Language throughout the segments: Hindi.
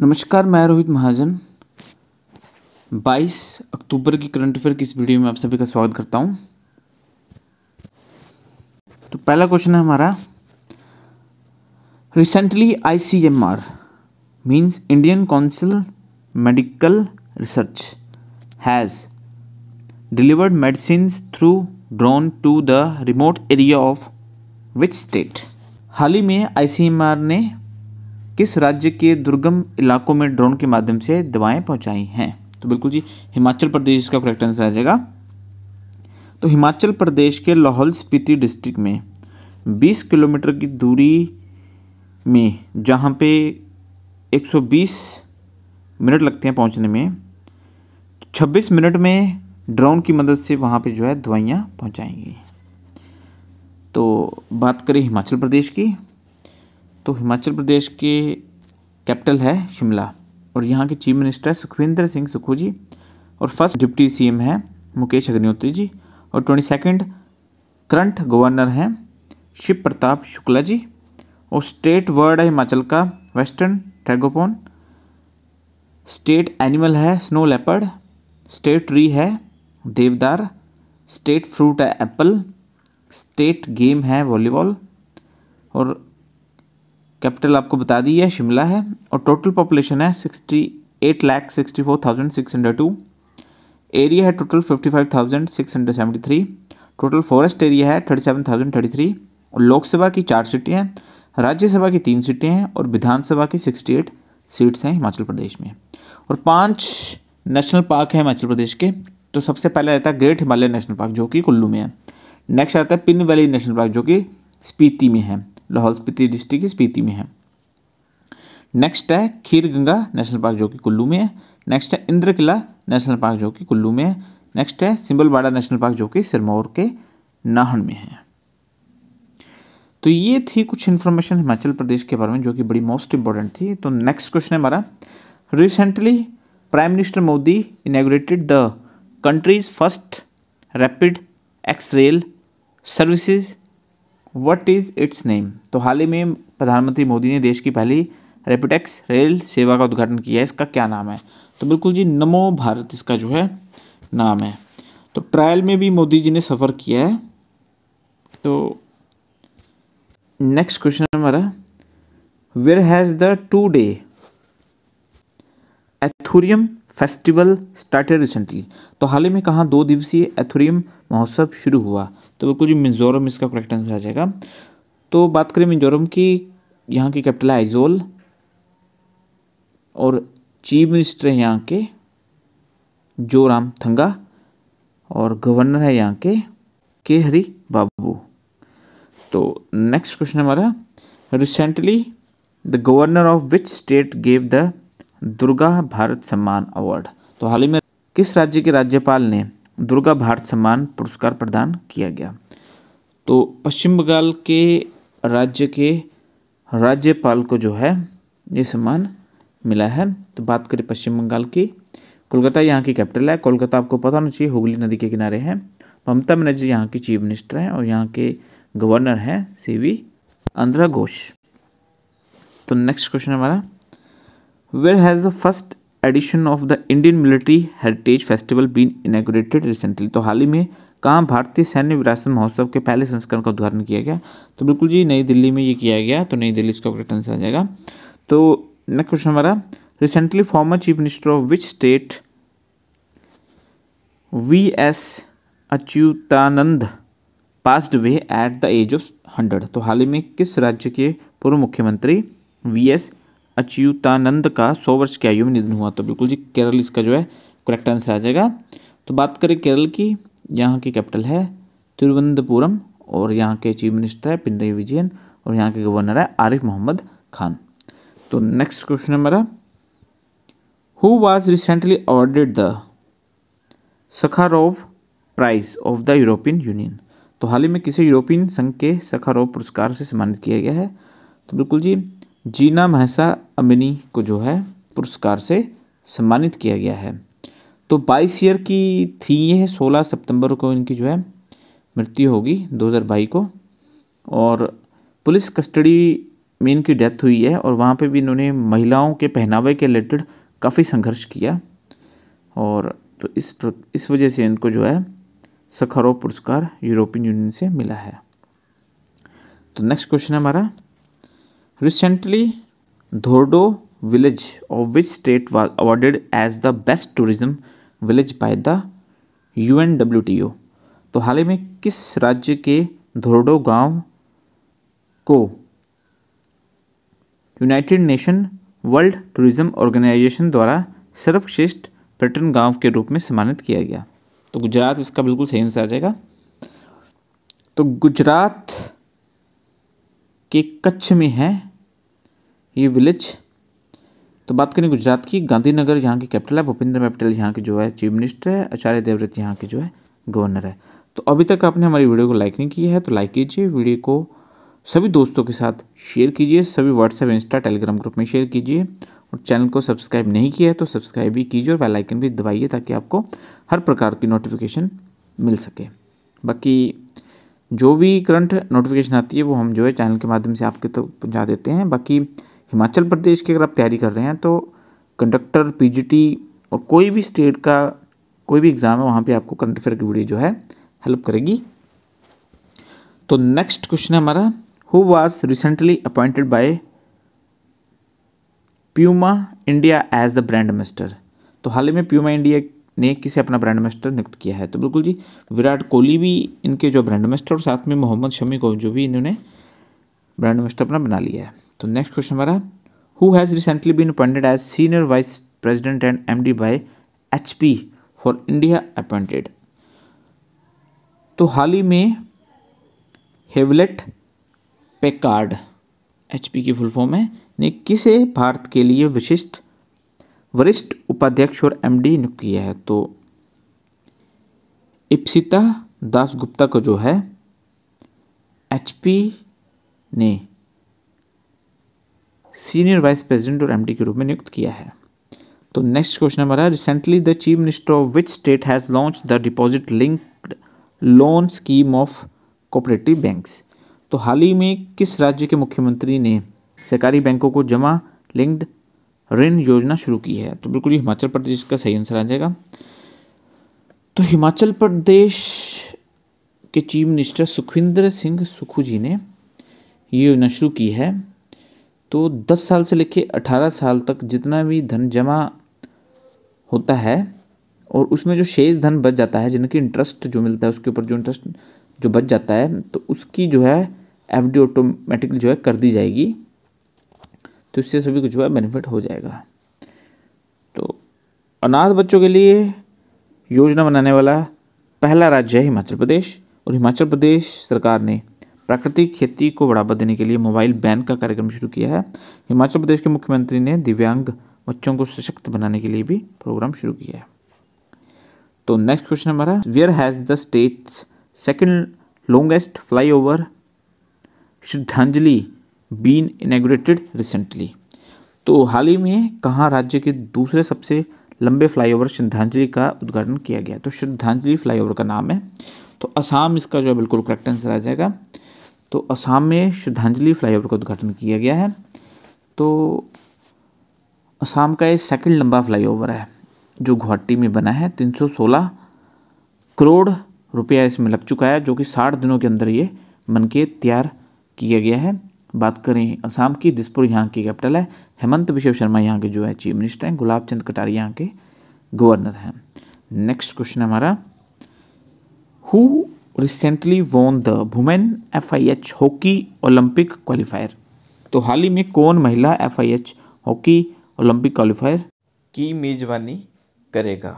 नमस्कार मैं रोहित महाजन 22 अक्टूबर की करंट अफेयर की इस वीडियो में आप सभी का स्वागत करता हूं तो पहला क्वेश्चन है हमारा recently I C M R means Indian council medical research has delivered medicine through drone to the remote area of which state हाल ही में आईसीएमआर ने किस राज्य के दुर्गम इलाकों में ड्रोन के माध्यम से दवाएं पहुंचाई हैं तो बिल्कुल जी हिमाचल प्रदेश इसका करेक्ट आंसर आ जाएगा तो हिमाचल प्रदेश के लाहौल स्पीति डिस्ट्रिक्ट में 20 किलोमीटर की दूरी में जहाँ पे 120 मिनट लगते हैं पहुँचने में 26 मिनट में ड्रोन की मदद से वहाँ पे जो है दवाइयाँ पहुँचाएंगी तो बात करें हिमाचल प्रदेश की तो हिमाचल प्रदेश के कैपिटल है शिमला और यहाँ के चीफ मिनिस्टर है सुखविंदर सिंह सुखू जी और फर्स्ट डिप्टी सीएम हैं मुकेश अग्निहोत्री जी और ट्वेंटी सेकेंड करंट गवर्नर हैं शिव प्रताप शुक्ला जी और स्टेट वर्ड है हिमाचल का वेस्टर्न ट्रेगोपोन स्टेट एनिमल है स्नो लेपर्ड स्टेट ट्री है देवदार स्टेट फ्रूट है एप्पल स्टेट गेम है वॉलीबॉल और कैपिटल आपको बता दी है शिमला है और टोटल पॉपुलेशन है sixty eight lakh sixty four thousand six hundred two area है total fifty five thousand six hundred seventy three total forest area है thirty seven thousand thirty three और लोकसभा की चार सीटें हैं राज्यसभा की तीन सीटें हैं और विधानसभा की सिक्सटी एट सीट्स हैं हिमाचल प्रदेश में और पाँच नेशनल पार्क हैं हिमाचल प्रदेश के तो सबसे पहले आता है ग्रेट हिमालय नेशनल पार्क जो कि कुल्लू में है नेक्स्ट आता है पिन वैली नेशनल पार्क जो कि स्पीति में है लाहौल स्पीति डिस्ट्रिक्ट स्पीति में है नेक्स्ट है खीर गंगा नेशनल पार्क जो कि कुल्लू में है नेक्स्ट है इंद्र किला नेशनल पार्क जो कि कुल्लू में है नेक्स्ट है सिंबलबाड़ा नेशनल पार्क जो कि सिरमौर के नाहन में है तो ये थी कुछ इन्फॉर्मेशन हिमाचल प्रदेश के बारे में जो कि बड़ी मोस्ट इंपॉर्टेंट थी तो नेक्स्ट क्वेश्चन है हमारा recently prime minister Modi inaugurated the country's first rapid X rail services what is its name तो हाल ही में प्रधानमंत्री मोदी ने देश की पहली रेपिटेक्स रेल सेवा का उद्घाटन किया है इसका क्या नाम है तो बिल्कुल जी नमो भारत इसका जो है नाम है तो ट्रायल में भी मोदी जी ने सफ़र किया है तो नेक्स्ट क्वेश्चन हमारा where has the two day ethorium festival started recently तो हाल ही में कहाँ दो दिवसीय एथोरियम महोत्सव शुरू हुआ तो बिल्कुल जी मिजोरम इसका करेक्ट आंसर आ जाएगा तो बात करें मिजोरम की यहाँ की कैपिटल है आइजोल और चीफ मिनिस्टर है यहाँ के जोराम थंगा और गवर्नर है यहाँ के के हरी बाबू तो नेक्स्ट क्वेश्चन हमारा recently the governor of which state gave the Durga Bharat Samman award तो हाल ही में किस राज्य के राज्यपाल ने दुर्गा भारत सम्मान पुरस्कार प्रदान किया गया तो पश्चिम बंगाल के राज्य के राज्यपाल को जो है ये सम्मान मिला है तो बात करें पश्चिम बंगाल की कोलकाता यहाँ की कैपिटल है कोलकाता आपको पता होना चाहिए हुगली नदी के किनारे है ममता बनर्जी यहाँ की चीफ मिनिस्टर हैं और यहाँ के गवर्नर हैं सी वी आंध्रा घोष तो नेक्स्ट क्वेश्चन हमारा Where has the first edition of the Indian military heritage festival been inaugurated recently तो हाल ही में कहाँ भारतीय सैन्य विरासत महोत्सव के पहले संस्करण का उद्घाटन किया गया तो बिल्कुल जी नई दिल्ली में ये किया गया तो नई दिल्ली इसका करेक्ट आंसर आ जाएगा तो नेक्स्ट क्वेश्चन हमारा recently former chief minister of which state V S Achuthanandan passed away at the age of hundred तो हाल ही में किस राज्य के पूर्व मुख्यमंत्री वी एस अच्युतानंद का सौ वर्ष की आयु में निधन हुआ तो बिल्कुल जी केरल इसका जो है करेक्ट आंसर आ जाएगा तो बात करें केरल की यहाँ की कैपिटल है तिरुवनंतपुरम और यहाँ के चीफ मिनिस्टर है पिनरई विजयन और यहाँ के गवर्नर है आरिफ मोहम्मद खान तो नेक्स्ट क्वेश्चन है मेरा who was recently awarded the Sakharov prize of the European Union तो हाल ही में किसे यूरोपियन संघ के सखारोव पुरस्कार से सम्मानित किया गया है तो बिल्कुल जी जीना महसा अमिनी को जो है पुरस्कार से सम्मानित किया गया है तो बाईस ईयर की थी ये है सोलह सितंबर को इनकी जो है मृत्यु होगी दो हज़ार बाई को और पुलिस कस्टडी में इनकी डेथ हुई है और वहाँ पे भी इन्होंने महिलाओं के पहनावे के रिलेटेड काफ़ी संघर्ष किया और तो इस इस वजह से इनको जो है सखरो पुरस्कार यूरोपियन यूनियन से मिला है तो नेक्स्ट क्वेश्चन है हमारा recently village Recently, Dhordo village of as the best tourism as by the U N W T O तो हाल ही में किस राज्य के धोरडो गांव को United Nation World Tourism Organisation द्वारा सर्वश्रेष्ठ पर्यटन गांव के रूप में सम्मानित किया गया तो गुजरात इसका बिल्कुल सही आंसर आ जाएगा तो गुजरात के कच्छ में है ये विलेज तो बात करें गुजरात की गांधीनगर यहाँ की कैपिटल है भूपेंद्र पटेल यहाँ के जो है चीफ मिनिस्टर है आचार्य देवव्रत यहाँ के जो है गवर्नर है तो अभी तक आपने हमारी वीडियो को लाइक नहीं किया है तो लाइक कीजिए वीडियो को सभी दोस्तों के साथ शेयर कीजिए सभी व्हाट्सएप इंस्टा टेलीग्राम ग्रुप में शेयर कीजिए और चैनल को सब्सक्राइब नहीं किया है तो सब्सक्राइब भी कीजिए और वेलाइकन भी दबाइए ताकि आपको हर प्रकार की नोटिफिकेशन मिल सके बाकी जो भी करंट नोटिफिकेशन आती है वो हम जो है चैनल के माध्यम से आपके तो पहुँचा देते हैं बाकी हिमाचल प्रदेश की अगर आप तैयारी कर रहे हैं तो कंडक्टर पीजीटी और कोई भी स्टेट का कोई भी एग्ज़ाम है वहाँ पे आपको करंट अफेयर की वीडियो जो है हेल्प करेगी तो नेक्स्ट क्वेश्चन है हमारा who was recently appointed by Puma India as the brand ambassador तो हाल ही में प्यूमा इंडिया ने किसे अपना ब्रांड एम्बेसडर नियुक्त किया है तो बिल्कुल जी विराट कोहली भी इनके जो ब्रांड एम्बेसडर और साथ में मोहम्मद शमी को जो भी इन्होंने ब्रांड एम्बेसडर अपना बना लिया है तो नेक्स्ट क्वेश्चन हमारा who has recently been appointed as senior vice president and M D by H P for India appointed तो हाल ही में हेवलेट पेकार्ड एच पी की फुल फॉर्म है ने किसे भारत के लिए विशिष्ट वरिष्ठ उपाध्यक्ष और एमडी नियुक्त किया है तो इप्सिता दास गुप्ता को जो है एचपी ने सीनियर वाइस प्रेसिडेंट और एमडी के रूप में नियुक्त किया है तो नेक्स्ट क्वेश्चन हमारा recently the chief minister of which state has launch the deposit linked loan scheme of cooperative banks तो हाल ही में किस राज्य के मुख्यमंत्री ने सरकारी बैंकों को जमा लिंक्ड ऋण योजना शुरू की है तो बिल्कुल हिमाचल प्रदेश का सही आंसर आ जाएगा तो हिमाचल प्रदेश के चीफ मिनिस्टर सुखविंदर सिंह सुखू जी ने ये योजना शुरू की है तो 10 साल से लेके 18 साल तक जितना भी धन जमा होता है और उसमें जो शेष धन बच जाता है जिनकी इंटरेस्ट जो मिलता है उसके ऊपर जो इंटरेस्ट जो बच जाता है तो उसकी जो है एफ डी ऑटोमेटिकली जो है कर दी जाएगी तो इससे सभी को जो है बेनिफिट हो जाएगा तो अनाथ बच्चों के लिए योजना बनाने वाला पहला राज्य है हिमाचल प्रदेश और हिमाचल प्रदेश सरकार ने प्राकृतिक खेती को बढ़ावा देने के लिए मोबाइल बैन का कार्यक्रम शुरू किया है हिमाचल प्रदेश के मुख्यमंत्री ने दिव्यांग बच्चों को सशक्त बनाने के लिए भी प्रोग्राम शुरू किया है तो नेक्स्ट क्वेश्चन हमारा where has the state's second longest flyover Shraddhanjali been inaugurated recently तो हाल ही में कहाँ राज्य के दूसरे सबसे लंबे फ्लाईओवर श्रद्धांजलि का उद्घाटन किया गया तो श्रद्धांजलि फ्लाईओवर का नाम है तो असम इसका जो है बिल्कुल करेक्ट आंसर आ जाएगा तो असम में श्रद्धांजलि फ्लाईओवर का उद्घाटन किया गया है तो असम का ये सेकंड लंबा फ्लाईओवर है जो गुवाहाटी में बना है 316 करोड़ रुपया इसमें लग चुका है जो कि साठ दिनों के अंदर ये बनके के तैयार किया गया है बात करें असम की दिसपुर यहाँ की कैपिटल है हेमंत विश्व शर्मा यहाँ के जो है चीफ मिनिस्टर हैं गुलाब चंद कटारी यहाँ के गवर्नर हैं नेक्स्ट क्वेश्चन हमारा who recently won the women FIH hockey Olympic qualifier तो हाल ही में कौन महिला एफआईएच हॉकी ओलंपिक क्वालिफायर की मेजबानी करेगा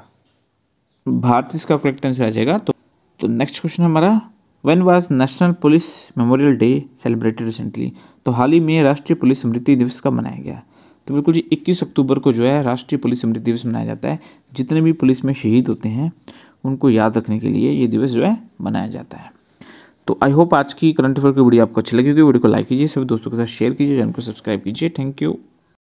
भारत इसका करेक्ट आंसर आ जाएगा तो तो नेक्स्ट क्वेश्चन हमारा when was national police memorial day celebrated recently तो हाल ही में राष्ट्रीय पुलिस स्मृति दिवस कब मनाया गया तो बिल्कुल जी 21 अक्टूबर को जो है राष्ट्रीय पुलिस स्मृति दिवस मनाया जाता है जितने भी पुलिस में शहीद होते हैं उनको याद रखने के लिए ये दिवस जो है मनाया जाता है तो आई होप आज की करंट अफेयर की वीडियो आपको अच्छी लगी होगी वीडियो को लाइक कीजिए सभी दोस्तों के साथ शेयर कीजिए चैनल को सब्सक्राइब कीजिए थैंक यू